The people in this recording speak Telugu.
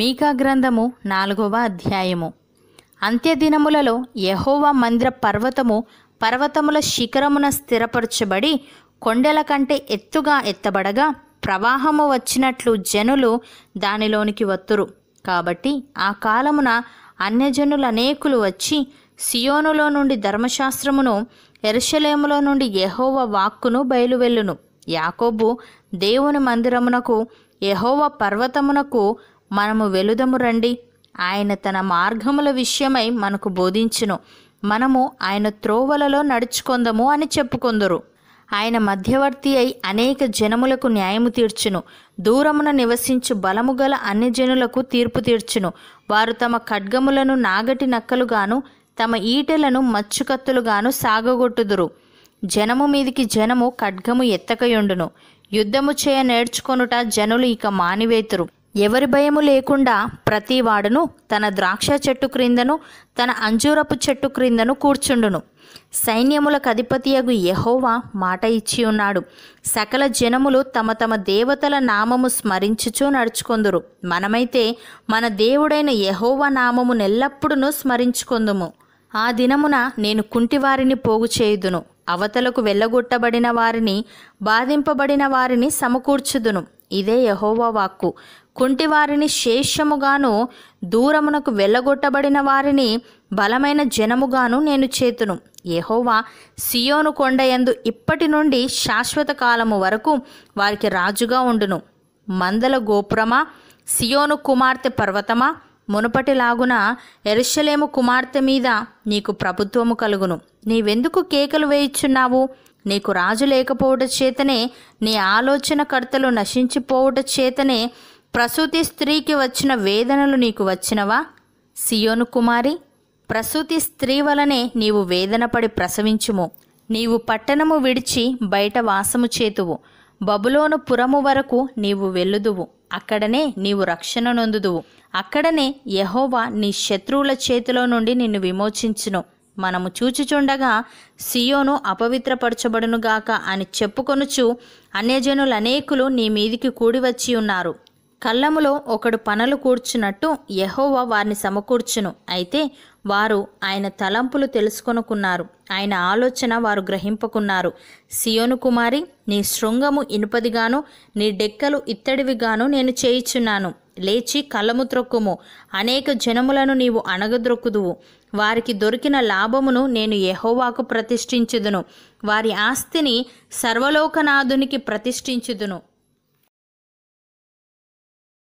మీకా గ్రంథము నాలుగవ అధ్యాయము అంత్యదినములలో యహోవ మందిర పర్వతము పర్వతముల శిఖరమున స్థిరపరచబడి కొండల కంటే ఎత్తుగా ఎత్తబడగా ప్రవాహము వచ్చినట్లు జనులు దానిలోనికి వత్తురు కాబట్టి ఆ కాలమున అన్యజనులు అనేకులు వచ్చి సియోనులో నుండి ధర్మశాస్త్రమును ఎరుశలేములో నుండి యహోవ వాక్కును బయలువెల్లును యాకోబు దేవుని మందిరమునకు యహోవ పర్వతమునకు మనము వెలుదము రండి ఆయన తన మార్గముల విషయమై మనకు బోధించును మనము ఆయన త్రోవలలో నడుచుకుందము అని చెప్పుకుందరు ఆయన మధ్యవర్తి అయి అనేక జనములకు న్యాయము తీర్చును దూరమున నివసించు బలము గల అన్ని జనులకు తీర్పు తీర్చును వారు తమ ఖడ్గములను నాగటి నక్కలుగాను తమ ఈటెలను మచ్చుకత్తులుగాను సాగగొట్టుదురు జనము మీదికి జనము ఖడ్గము ఎత్తకయుండును యుద్ధము చేయ నేర్చుకొనుట జనులు ఇక మానివేతురు ఎవరి భయము లేకుండా ప్రతివాడును తన ద్రాక్ష చెట్టు క్రిందను తన అంజూరపు చెట్టు క్రిందను కూర్చుండును సైన్యములకు అగు యహోవా మాట ఇచ్చి ఉన్నాడు సకల జనములు తమ తమ దేవతల నామము స్మరించుచూ నడుచుకొందురు మనమైతే మన దేవుడైన యహోవా నామము నెల్లప్పుడును స్మరించుకొందుము ఆ దినమున నేను కుంటివారిని పోగు చేయుదును అవతలకు వెళ్ళగొట్టబడిన వారిని బాధింపబడిన వారిని సమకూర్చుదును ఇదే యహోవా వాక్కు కుంటివారిని శేషముగాను దూరమునకు వెళ్ళగొట్టబడిన వారిని బలమైన జనముగాను నేను చేతును ఏహోవా సియోను కొండయందు ఇప్పటి నుండి శాశ్వత కాలము వరకు వారికి రాజుగా ఉండును మందల గోపురమా సియోను కుమార్తె పర్వతమా మునుపటిలాగున ఎరుషలేము కుమార్తె మీద నీకు ప్రభుత్వము కలుగును నీవెందుకు కేకలు వేయిచున్నావు నీకు రాజు లేకపోవట చేతనే నీ ఆలోచనకర్తలు నశించిపోవుట చేతనే ప్రసూతి స్త్రీకి వచ్చిన వేదనలు నీకు వచ్చినవా సియోను కుమారి ప్రసూతి స్త్రీ వలనే నీవు వేదనపడి ప్రసవించుము నీవు పట్టణము విడిచి బయట వాసము చేతువు బబులోను పురము వరకు నీవు వెళ్ళుదువు అక్కడనే నీవు రక్షణ నొందుదువు అక్కడనే యహోవా నీ శత్రువుల చేతిలో నుండి నిన్ను విమోచించును మనము చూచిచుండగా సియోను అపవిత్రపరచబడునుగాక అని చెప్పుకొనుచు అన్యజనులు అనేకులు నీ మీదికి కూడివచ్చి ఉన్నారు కళ్ళములో ఒకడు పనలు కూర్చున్నట్టు యహోవ వారిని సమకూర్చును అయితే వారు ఆయన తలంపులు తెలుసుకొనుకున్నారు ఆయన ఆలోచన వారు గ్రహింపకున్నారు సియోను కుమారి నీ శృంగము ఇనుపదిగాను నీ డెక్కలు ఇత్తడివిగాను నేను చేయిచున్నాను లేచి కళ్ళము త్రొక్కుము అనేక జనములను నీవు అణగద్రొక్కుదువు వారికి దొరికిన లాభమును నేను యహోవాకు ప్రతిష్ఠించుదును వారి ఆస్తిని సర్వలోకనాథునికి ప్రతిష్ఠించుదును